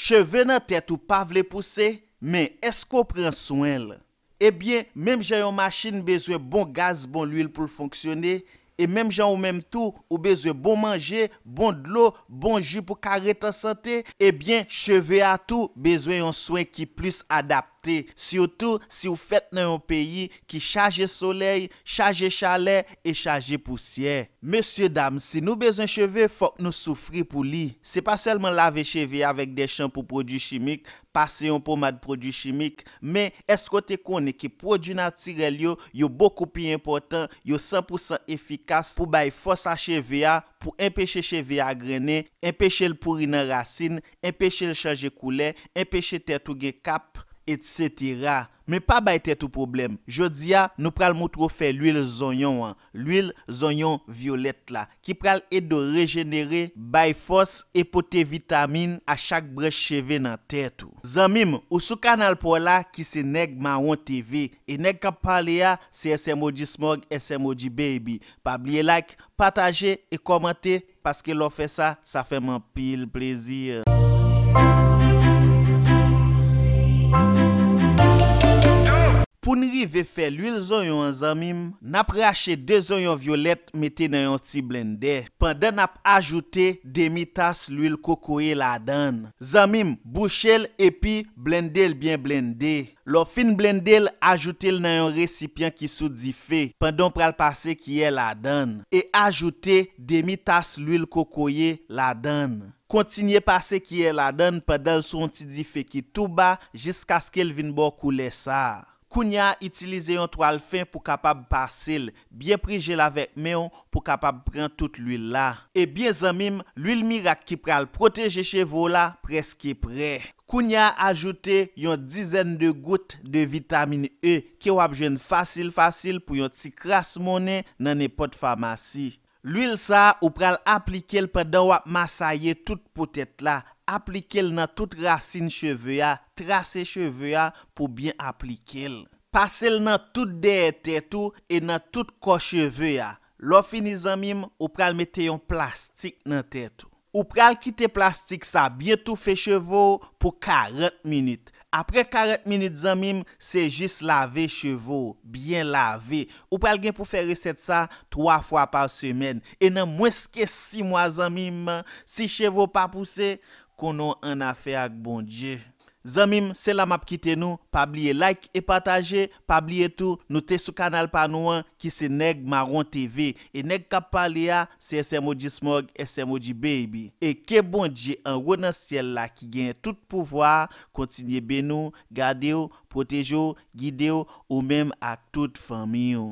Cheve nan tet ou pa vle pouse, men esko pren sou el? Ebyen, menm jayon machin bezwe bon gaz, bon l'ul pou l'fonksyone, E menm jan ou menm tou, ou bezwe bon manje, bon dlou, bon ju pou karetan sante, ebyen eh cheve a tou bezwe yon souen ki plus adapte. Siyoutou si ou fet nan yon peyi ki chaje soley, chaje chaley, e chaje pousye. Monsie dam, si nou bezwen cheve, fok nou soufri pou li. Se pa selman lave cheve avèk de chan pou prodou chimik, pase yon pou mad prodou chimik, men eskote konen ki prodou natirelyo yo boku pi importan, yo 100% efikas pou bay fosa chevea, pou empeshe chevea grenen, empeshe l pou rinan rasin, empeshe l chanje koule, empeshe tetouge kap, Etc. Me pa bay tè tou problem. Jodzi ya nou pral moutro fè l'uil zonyon an. L'uil zonyon violet la. Ki pral et do regenere bay fos epote vitamine a chak brecheve nan tè tou. Zanmim, ou sou kanal pou la ki se neg mawant TV. E neg kap pale ya se SMO di smog, SMO di baby. Pa blye like, pataje e komante. Paske lò fè sa, sa fè man pil plezir. Konri ve fe l'uil zon yon an zamim, nap rache de zon yon violet mette nan yon ti blende, pandan ap ajoute demi tas l'uil kokoye la dan. Zamim, bouchel epi blende l'byen blende. Lò fin blende l ajoute l nan yon recipyen ki sou di fe, pandan pral pase ki yè la dan, e ajoute demi tas l'uil kokoye la dan. Kontinye pase ki yè la dan pandan l son ti di fe ki tou ba, jisk aske l vin bo koule sa. Kounya itilize yon toal fin pou kapab basil. Bien prije lavek men yon pou kapab brin tout l'huil la. E bien zanmim, l'huil mirak ki pral proteje chevo la preski pre. Kounya ajoute yon dizen de gout de vitamine E ki wap jwen fasil fasil pou yon ti kras mounen nan epot famasi. L'huil sa ou pral aplike l pedan wap masaye tout potet la. Aplike l nan tout racine cheve ya, trase cheve ya pou bien aplike l. Pase l nan tout deye tetou, e nan tout ko cheve ya. Lo fini zanmim, ou pral mette yon plastik nan tetou. Ou pral kite plastik sa, bietou fe cheve ou pou 40 minit. Apre 40 minit zanmim, se jis lave cheve ou, bien lave. Ou pral gen pou fe resep sa, 3 fwa pa semen. E nan mweske 6 mwa zanmim, si cheve ou pa puse, konon an afe ak bondje. Zanmim, se la map kite nou, pabliye like e pataje, pabliye tou, nou te sou kanal pa nou an, ki se neg Maron TV, e neg kap pale ya, se se modi smog, se se modi baby. E ke bondje an wè nan sel la, ki gen tout pouvoar, kontinye ben nou, gade ou, protej ou, guide ou, ou men ak tout fami ou.